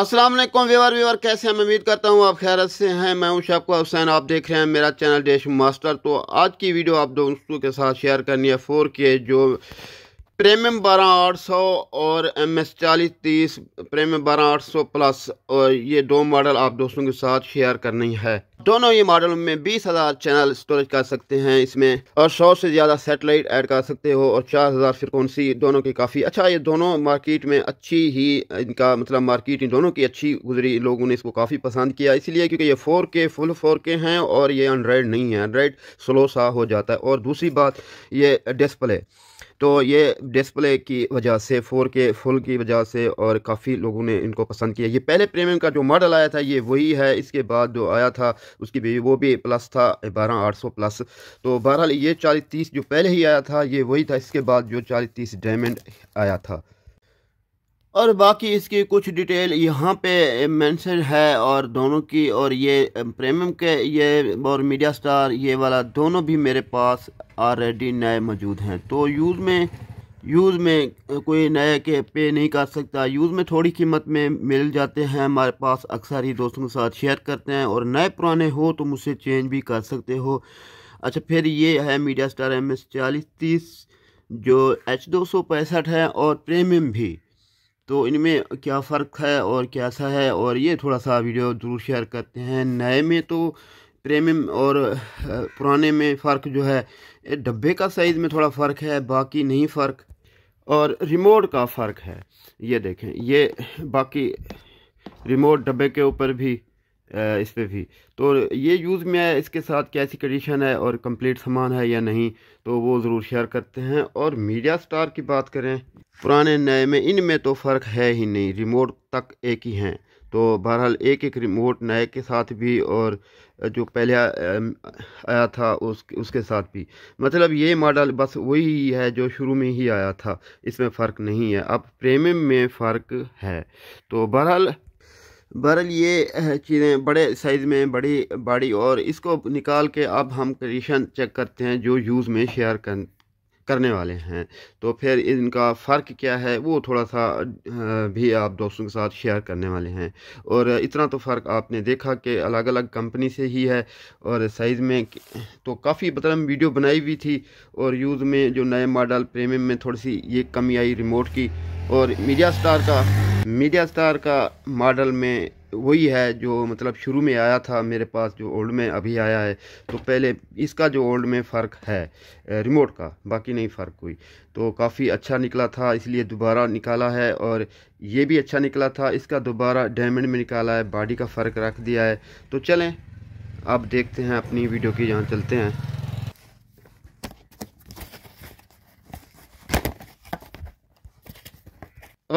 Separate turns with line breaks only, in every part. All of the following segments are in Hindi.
असलम व्यवर व्यवर कैसे हैं मैं उम्मीद करता हूँ आप खैरत से हैं मैं हूँ का हुसैन आप देख रहे हैं मेरा चैनल डेश मास्टर तो आज की वीडियो आप दोस्तों के साथ शेयर करनी है फोर के जो प्रेमियम बारह आठ सौ और एम एस चालीस तीस प्रेमियम बारह आठ सौ प्लस और ये दो मॉडल आप दोस्तों के साथ शेयर करनी है दोनों ये मॉडल में बीस हज़ार चैनल स्टोरेज कर सकते हैं इसमें और सौ से ज़्यादा सेटेलाइट ऐड कर सकते हो और चार हज़ार सी दोनों की काफ़ी अच्छा ये दोनों मार्केट में अच्छी ही इनका मतलब मार्केट दोनों की अच्छी गुजरी लोगों ने इसको काफ़ी पसंद किया इसलिए क्योंकि ये फोर के फुल फोर के हैं और ये एंड्राइड नहीं है एंड्राइड स्लो सा हो जाता है और दूसरी बात ये डिस्प्ले तो ये डिस्प्ले की वजह से फोर के फुल की वजह से और काफ़ी लोगों ने इनको पसंद किया ये पहले प्रीमियम का जो मॉडल आया था ये वही है इसके बाद जो आया था उसकी भी वो भी प्लस था बारह आठ सौ प्लस तो बहरहाल ये चालीस तीस जो पहले ही आया था ये वही था इसके बाद जो चालीस तीस डायमंड आया था और बाकी इसकी कुछ डिटेल यहाँ पे मेंशन है और दोनों की और ये प्रेमियम के ये और मीडिया स्टार ये वाला दोनों भी मेरे पास ऑलरेडी नए मौजूद हैं तो यूज़ में यूज़ में कोई नए के पे नहीं कर सकता यूज़ में थोड़ी कीमत में मिल जाते हैं हमारे पास अक्सर ही दोस्तों के साथ शेयर करते हैं और नए पुराने हो तो मुझसे चेंज भी कर सकते हो अच्छा फिर ये है मीडिया स्टार एम एस चालीस तीस जो एच दो सौ पैंसठ है और प्रीमियम भी तो इनमें क्या फ़र्क है और कैसा है और ये थोड़ा सा वीडियो ज़रूर शेयर करते हैं नए में तो प्रेमियम और पुराने में फ़र्क जो है डब्बे का साइज़ में थोड़ा फ़र्क है बाकी नहीं फ़र्क और रिमोट का फ़र्क है ये देखें ये बाकी रिमोट डब्बे के ऊपर भी इस पर भी तो ये यूज़ में है इसके साथ कैसी कंडीशन है और कंप्लीट सामान है या नहीं तो वो ज़रूर शेयर करते हैं और मीडिया स्टार की बात करें पुराने नए में इन में तो फ़र्क है ही नहीं रिमोट तक एक ही हैं तो बहरहाल एक एक रिमोट नए के साथ भी और जो पहले आया था उस उसके साथ भी मतलब ये मॉडल बस वही है जो शुरू में ही आया था इसमें फ़र्क नहीं है अब प्रेमियम में फ़र्क है तो बहरहाल बहरल ये चीज़ें बड़े साइज़ में बड़ी बड़ी और इसको निकाल के अब हम कंडीशन चेक करते हैं जो यूज़ में शेयर कर करने वाले हैं तो फिर इनका फ़र्क क्या है वो थोड़ा सा भी आप दोस्तों के साथ शेयर करने वाले हैं और इतना तो फ़र्क आपने देखा कि अलग अलग कंपनी से ही है और साइज़ में तो काफ़ी मतलब वीडियो बनाई हुई थी और यूज़ में जो नए मॉडल प्रेमियम में थोड़ी सी ये कमी आई रिमोट की और मीडिया स्टार का मीडिया स्टार का मॉडल में वही है जो मतलब शुरू में आया था मेरे पास जो ओल्ड में अभी आया है तो पहले इसका जो ओल्ड में फ़र्क है रिमोट का बाकी नहीं फ़र्क कोई तो काफ़ी अच्छा निकला था इसलिए दोबारा निकाला है और ये भी अच्छा निकला था इसका दोबारा डायमंड में निकाला है बॉडी का फ़र्क रख दिया है तो चलें आप देखते हैं अपनी वीडियो की यहाँ चलते हैं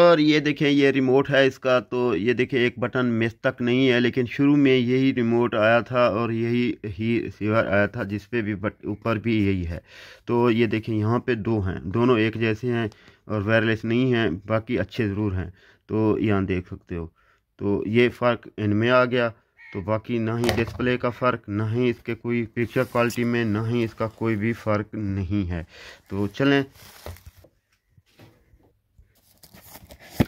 और ये देखें ये रिमोट है इसका तो ये देखें एक बटन मेज तक नहीं है लेकिन शुरू में यही रिमोट आया था और यही ही रिसीवर आया था जिस पे भी बट ऊपर भी यही है तो ये देखें यहाँ पे दो हैं दोनों एक जैसे हैं और वायरलेस नहीं हैं बाकी अच्छे ज़रूर हैं तो यहाँ देख सकते हो तो ये फ़र्क इनमें आ गया तो बाकी ना ही डिस्प्ले का फ़र्क ना ही इसके कोई पिक्चर क्वालिटी में ना ही इसका कोई भी फ़र्क नहीं है तो चलें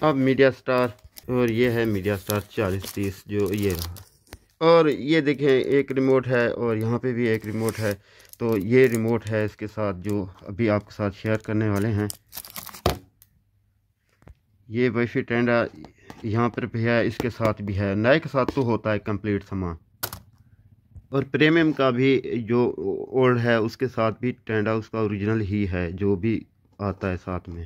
अब मीडिया स्टार और ये है मीडिया स्टार चालीस तीस जो ये रहा और ये देखें एक रिमोट है और यहाँ पे भी एक रिमोट है तो ये रिमोट है इसके साथ जो अभी आपके साथ शेयर करने वाले हैं ये वैफी टेंडा यहाँ पर भी है इसके साथ भी है नए के साथ तो होता है कंप्लीट सामान और प्रीमियम का भी जो ओल्ड है उसके साथ भी टेंडा उसका ओरिजिनल ही है जो भी आता है साथ में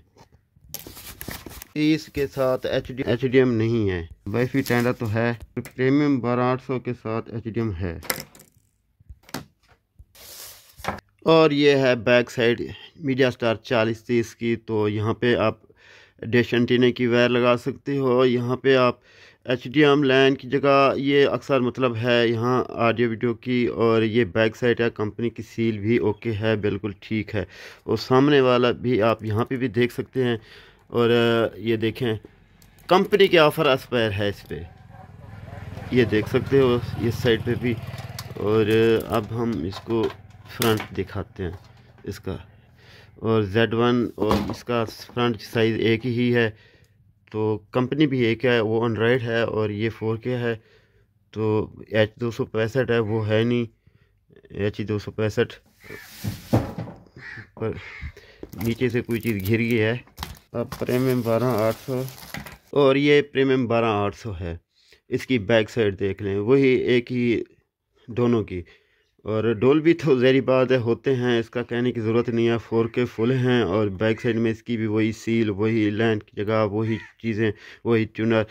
तीस के साथ एच डी एम नहीं है वाईफी टेंडा तो है प्रीमियम बारह आठ सौ के साथ एच डी एम है और ये है बैक साइड मीडिया स्टार चालीस तीस की तो यहाँ पे आप डिश एंटीने की वायर लगा सकते हो यहाँ पे आप एच डी एम लैन की जगह ये अक्सर मतलब है यहाँ ऑडियो वीडियो की और ये बैक साइड है कंपनी की सील भी ओके है बिल्कुल ठीक है और सामने वाला भी आप यहाँ पे भी देख सकते हैं और ये देखें कंपनी के ऑफ़र एक्सपायर है इस पर ये देख सकते हो इस साइड पे भी और अब हम इसको फ्रंट दिखाते हैं इसका और जेड वन और इसका फ्रंट साइज़ एक ही है तो कंपनी भी एक है वो एंड्रॉयड है और ये फोर के है तो एच दो सौ पैंसठ है वो है नहीं एच दो सौ पैंसठ पर नीचे से कोई चीज़ घिर गई है अब प्रीमियम बारह आठ सौ और ये प्रीमियम बारह आठ सौ है इसकी बैक साइड देख लें वही एक ही दोनों की और डोल भी तो जहरी बात है होते हैं इसका कहने की ज़रूरत नहीं है फोर के फुल हैं और बैक साइड में इसकी भी वही सील वही लैंड की जगह वही चीज़ें वही ट्यूनर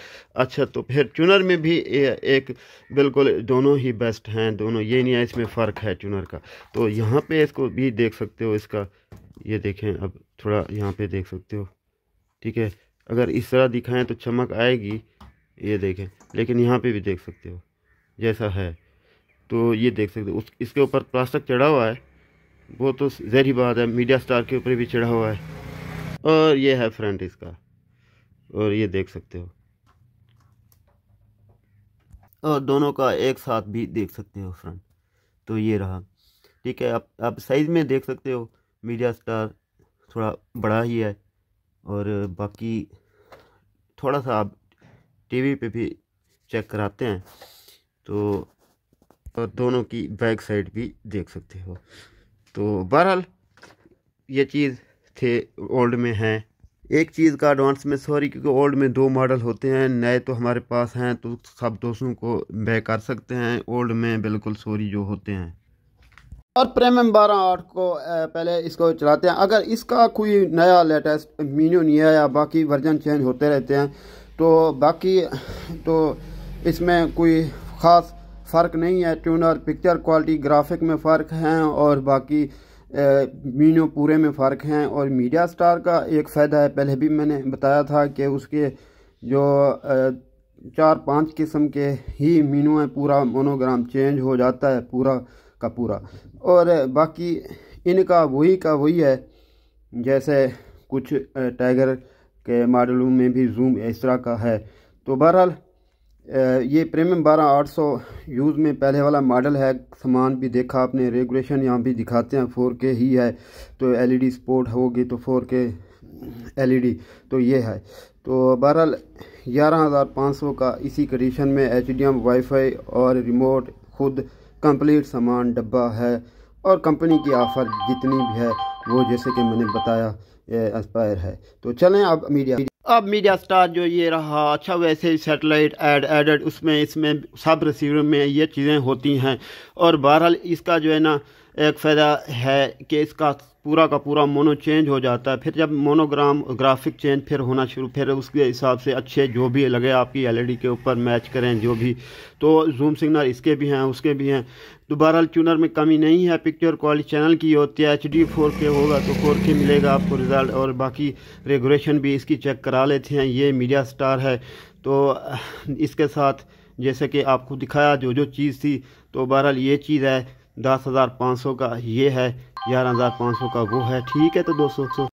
अच्छा तो फिर ट्यूनर में भी एक बिल्कुल दोनों ही बेस्ट हैं दोनों ये नहीं है इसमें फ़र्क है ट्यूनर का तो यहाँ पे इसको भी देख सकते हो इसका ये देखें अब थोड़ा यहाँ पर देख सकते हो ठीक है अगर इस तरह दिखाएं तो चमक आएगी ये देखें लेकिन यहाँ पे भी देख सकते हो जैसा है तो ये देख सकते हो उस इसके ऊपर प्लास्टिक चढ़ा हुआ है वो तो जहरी बात है मीडिया स्टार के ऊपर भी चढ़ा हुआ है और ये है फ्रंट इसका और ये देख सकते हो और दोनों का एक साथ भी देख सकते हो फ्रंट तो ये रहा ठीक है आप आप साइज़ में देख सकते हो मीडिया स्टार थोड़ा बड़ा ही है और बाकी थोड़ा सा आप टीवी पे भी चेक कराते हैं तो और दोनों की बैक साइड भी देख सकते हो तो बहरहाल ये चीज़ थे ओल्ड में हैं एक चीज़ का एडवांस में सॉरी क्योंकि ओल्ड में दो मॉडल होते हैं नए तो हमारे पास हैं तो सब दोस्तों को बह कर सकते हैं ओल्ड में बिल्कुल सॉरी जो होते हैं और प्रेम बारह आठ को पहले इसको चलाते हैं अगर इसका कोई नया लेटेस्ट मीनू नहीं है या बाकी वर्जन चेंज होते रहते हैं तो बाकी तो इसमें कोई ख़ास फ़र्क नहीं है ट्यूनर पिक्चर क्वालिटी ग्राफिक में फ़र्क है और बाकी मीनू पूरे में फ़र्क हैं और मीडिया स्टार का एक फ़ायदा है पहले भी मैंने बताया था कि उसके जो चार पांच किस्म के ही मीनू हैं पूरा मोनोग्राम चेंज हो जाता है पूरा का पूरा और बाकी इनका वही का वही है जैसे कुछ टाइगर के मॉडलों में भी जूम इस तरह का है तो बहरहाल ये प्रीमियम बारह आठ सौ यूज़ में पहले वाला मॉडल है सामान भी देखा आपने रेगुलेशन यहाँ भी दिखाते हैं फोर के ही है तो एलईडी स्पोर्ट होगी तो फोर के एलईडी तो ये है तो बहरहाल ग्यारह हज़ार पाँच सौ का इसी कंडीशन में एच डी एम वाईफाई और रिमोट खुद कंप्लीट सामान डब्बा है और कंपनी की ऑफ़र जितनी भी है वो जैसे कि मैंने बताया एक्सपायर है तो चलें अब मीडिया अब मीडिया स्टार जो ये रहा अच्छा वैसे सैटेलाइट एड एडेड उसमें इसमें सब रिसीवर में ये चीज़ें होती हैं और बहरहाल इसका जो है ना एक फ़ायदा है कि इसका पूरा का पूरा मोनो चेंज हो जाता है फिर जब मोनोग्राम ग्राफिक चेंज फिर होना शुरू फिर उसके हिसाब से अच्छे जो भी लगे आपकी एलईडी e के ऊपर मैच करें जो भी तो जूम सिग्नल इसके भी हैं उसके भी हैं दोबारा बहरहाल चूनर में कमी नहीं है पिक्चर क्वालिटी चैनल की होती है एच डी फोर के होगा तो फोर के मिलेगा आपको रिज़ल्ट और बाकी रेगुलेशन भी इसकी चेक करा लेते हैं ये मीडिया स्टार है तो इसके साथ जैसे कि आपको दिखाया जो जो चीज़ थी तो बहरहाल ये चीज़ है दस हज़ार पाँच सौ का ये है ग्यारह हज़ार पाँच सौ का वो है ठीक है तो दोस्तों